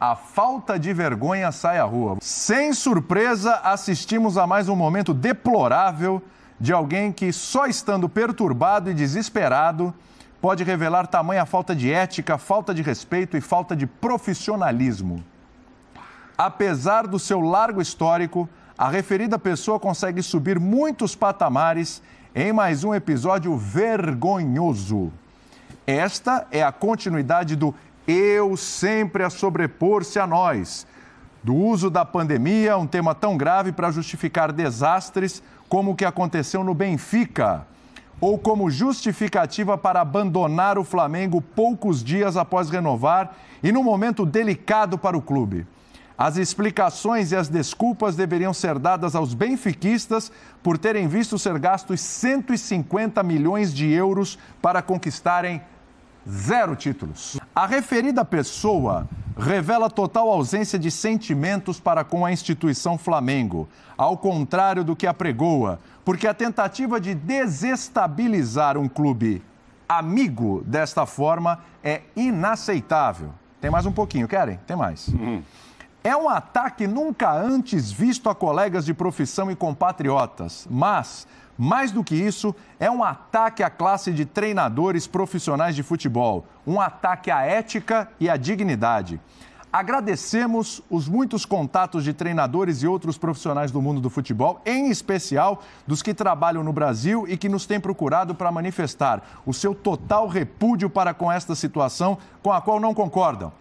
a falta de vergonha sai à rua. Sem surpresa, assistimos a mais um momento deplorável de alguém que, só estando perturbado e desesperado, pode revelar tamanha falta de ética, falta de respeito e falta de profissionalismo. Apesar do seu largo histórico, a referida pessoa consegue subir muitos patamares em mais um episódio vergonhoso. Esta é a continuidade do eu sempre a sobrepor-se a nós. Do uso da pandemia, um tema tão grave para justificar desastres como o que aconteceu no Benfica, ou como justificativa para abandonar o Flamengo poucos dias após renovar e num momento delicado para o clube. As explicações e as desculpas deveriam ser dadas aos benfiquistas por terem visto ser gastos 150 milhões de euros para conquistarem zero títulos. A referida pessoa revela total ausência de sentimentos para com a instituição Flamengo, ao contrário do que apregoa, porque a tentativa de desestabilizar um clube amigo desta forma é inaceitável. Tem mais um pouquinho, querem? Tem mais. Uhum. É um ataque nunca antes visto a colegas de profissão e compatriotas. Mas, mais do que isso, é um ataque à classe de treinadores profissionais de futebol. Um ataque à ética e à dignidade. Agradecemos os muitos contatos de treinadores e outros profissionais do mundo do futebol, em especial dos que trabalham no Brasil e que nos têm procurado para manifestar o seu total repúdio para com esta situação com a qual não concordam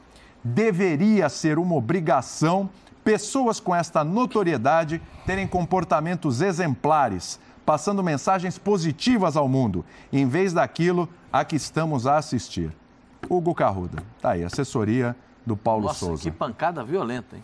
deveria ser uma obrigação pessoas com esta notoriedade terem comportamentos exemplares, passando mensagens positivas ao mundo, em vez daquilo a que estamos a assistir. Hugo Carruda, tá aí, assessoria do Paulo Nossa, Souza. Nossa, que pancada violenta, hein?